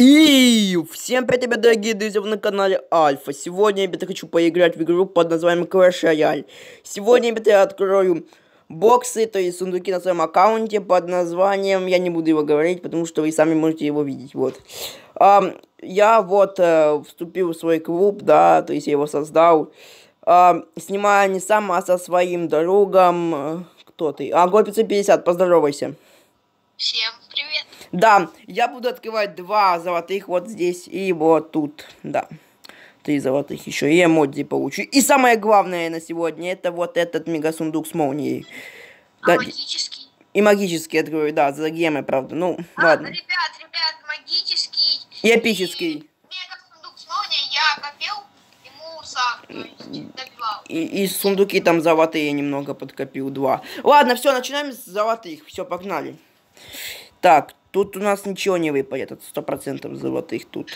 И всем привет, ребят, дорогие друзья, вы на канале Альфа. Сегодня, ребята, хочу поиграть в игру под названием Clash Royale. Сегодня, ребята, я открою боксы, то есть сундуки на своем аккаунте под названием... Я не буду его говорить, потому что вы сами можете его видеть, вот. А, я вот а, вступил в свой клуб, да, то есть я его создал. А, снимаю не сам, а со своим другом... Э, кто ты? А, год 550, поздоровайся. Всем да, я буду открывать два золотых вот здесь и вот тут, да. Три золотых еще и эмодзи получу. И самое главное на сегодня, это вот этот мегасундук с молнией. А да, магический? И магический открою, да, за гемы, правда, ну, а, ладно. ребят, ребят, магический. И эпический. И мегасундук с молнией я копил, И, и сундуки там золотые немного подкопил, два. Ладно, все, начинаем с золотых, все, погнали. Так, Тут у нас ничего не выпадет от 100% золотых тут.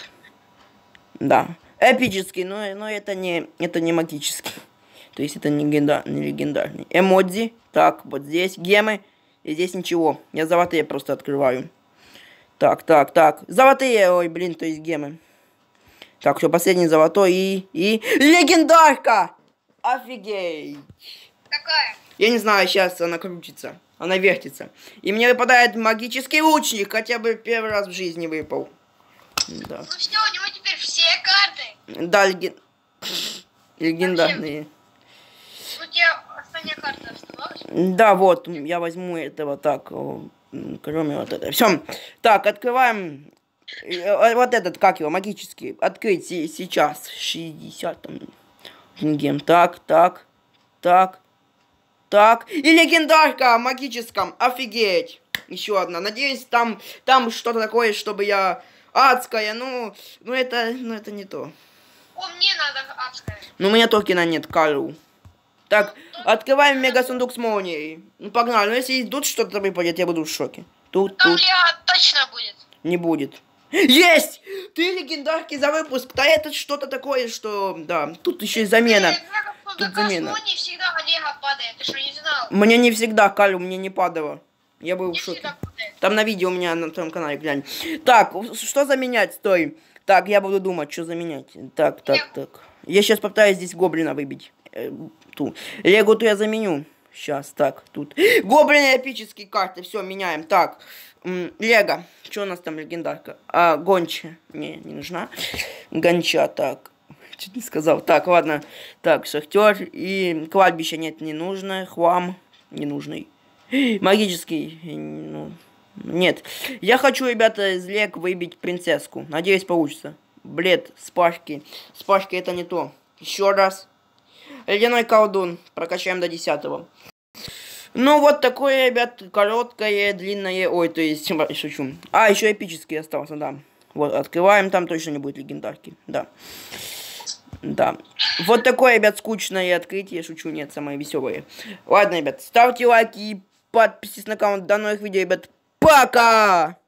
Да. Эпический, но, но это, не, это не магический. То есть это не, легенда, не легендарный. Эмодзи. Так, вот здесь гемы. И здесь ничего. Я золотые просто открываю. Так, так, так. Золотые, ой, блин, то есть гемы. Так, все, последний золотой и... И... Легендарка! Офигеть! Какая? Я не знаю, сейчас она крутится. Она вертится. И мне выпадает магический лучник. Хотя бы первый раз в жизни выпал. Да. Ну все, у него теперь все карты. Да, леген... легендарные. У тебя остальная карта оставалась? Да, вот, я возьму этого так, кроме вот этого. Все, так, открываем э, э, вот этот, как его, магический. Открыть сейчас, 60 там. Гем, так, так, так. Так, и легендарка о магическом, офигеть! Еще одна. Надеюсь, там, там что-то такое, чтобы я адская, ну, ну это, ну это не то. О, мне надо адская. Ну, у меня токена нет, Кару. Так, ну, открываем мега-сундук с молнией. Ну, погнали. Ну, если тут что-то выпадет, я буду в шоке. Тут, там тут. Лего точно будет. Не будет. Есть! Ты легендарки за выпуск. Да это что-то такое, что... Да, тут еще и замена. Ты, э, ну, тут замена. А не всегда Олега падает, ты что, не знал? Мне не всегда, Калю, мне не падало. Я был мне в шоке. Там на видео у меня на твоем канале глянь. Так, что заменять? Стой. Так, я буду думать, что заменять. Так, так, Лего. так. Я сейчас попытаюсь здесь гоблина выбить. Э, ту. Лего-то я заменю. Сейчас, так, тут. Гоблины эпические карты. Все, меняем. Так. Лего. Что у нас там легендарка? А, гонча. Не, не нужна. Гонча, так чуть не сказал. Так, ладно. Так, шахтер. И кладбище нет, не нужно. Хлам ненужный. Магический. Ну, нет. Я хочу, ребята, из лек выбить принцесску. Надеюсь, получится. Блед, спашки. Спашки это не то. Еще раз. Ледяной колдун. Прокачаем до десятого. Ну, вот такое, ребят, короткое, длинное. Ой, то есть, шучу. А, еще эпический остался, да. Вот, открываем, там точно не будет легендарки. Да. Да. Вот такое, ребят, скучное открытие. Шучу, нет, самое веселое. Ладно, ребят, ставьте лайки и подписывайтесь на канал до новых видео, ребят. Пока!